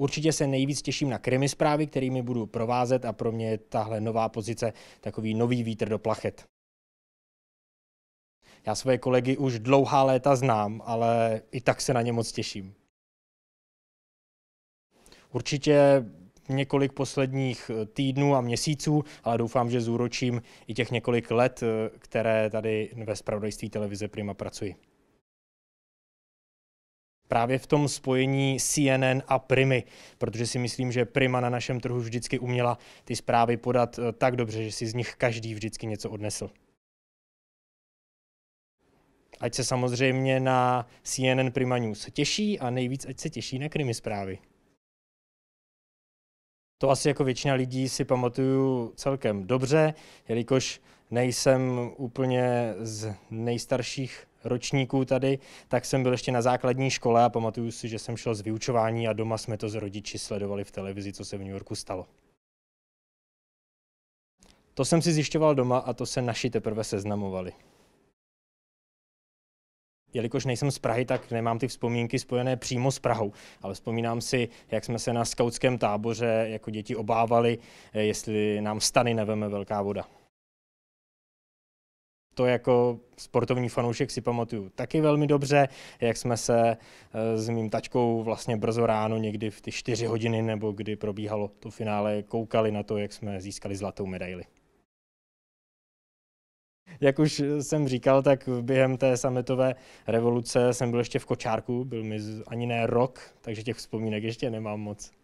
Určitě se nejvíc těším na krimi zprávy, kterými budu provázet a pro mě je tahle nová pozice takový nový vítr do plachet. Já své kolegy už dlouhá léta znám, ale i tak se na ně moc těším. Určitě několik posledních eh, týdnů a měsíců, ale doufám, že zúročím i těch několik let, eh, které tady ve spravodajství televize Prima pracuji právě v tom spojení CNN a Primy, protože si myslím, že Prima na našem trhu vždycky uměla ty zprávy podat eh, tak dobře, že si z nich každý vždycky něco odnesl. Ať se samozřejmě na CNN Prima News těší a nejvíc ať se těší na krimi zprávy. To asi jako většina lidí si pamatuju celkem dobře, jelikož nejsem úplně z nejstarších ročníků tady, tak jsem byl ještě na základní škole a pamatuju si, že jsem šel z vyučování a doma jsme to s rodiči sledovali v televizi, co se v New Yorku stalo. To jsem si zjišťoval doma a to se naši teprve seznamovali. Jelikož nejsem z Prahy, tak nemám ty vzpomínky spojené přímo s Prahou, ale vzpomínám si, jak jsme se na skautském táboře jako děti obávali, eh, jestli nám stany neveme velká voda. To jako sportovní fanoušek si pamatuju taky velmi dobře, jak jsme se eh, s mým tačkou vlastně brzo ráno někdy v ty čtyři hodiny nebo kdy probíhalo to finále, koukali na to, jak jsme získali zlatou medaili jak už jsem říkal, tak během té sametové revoluce jsem byl ještě v kočárku, byl mi ani ne rok, takže těch vzpomínek ještě nemám moc.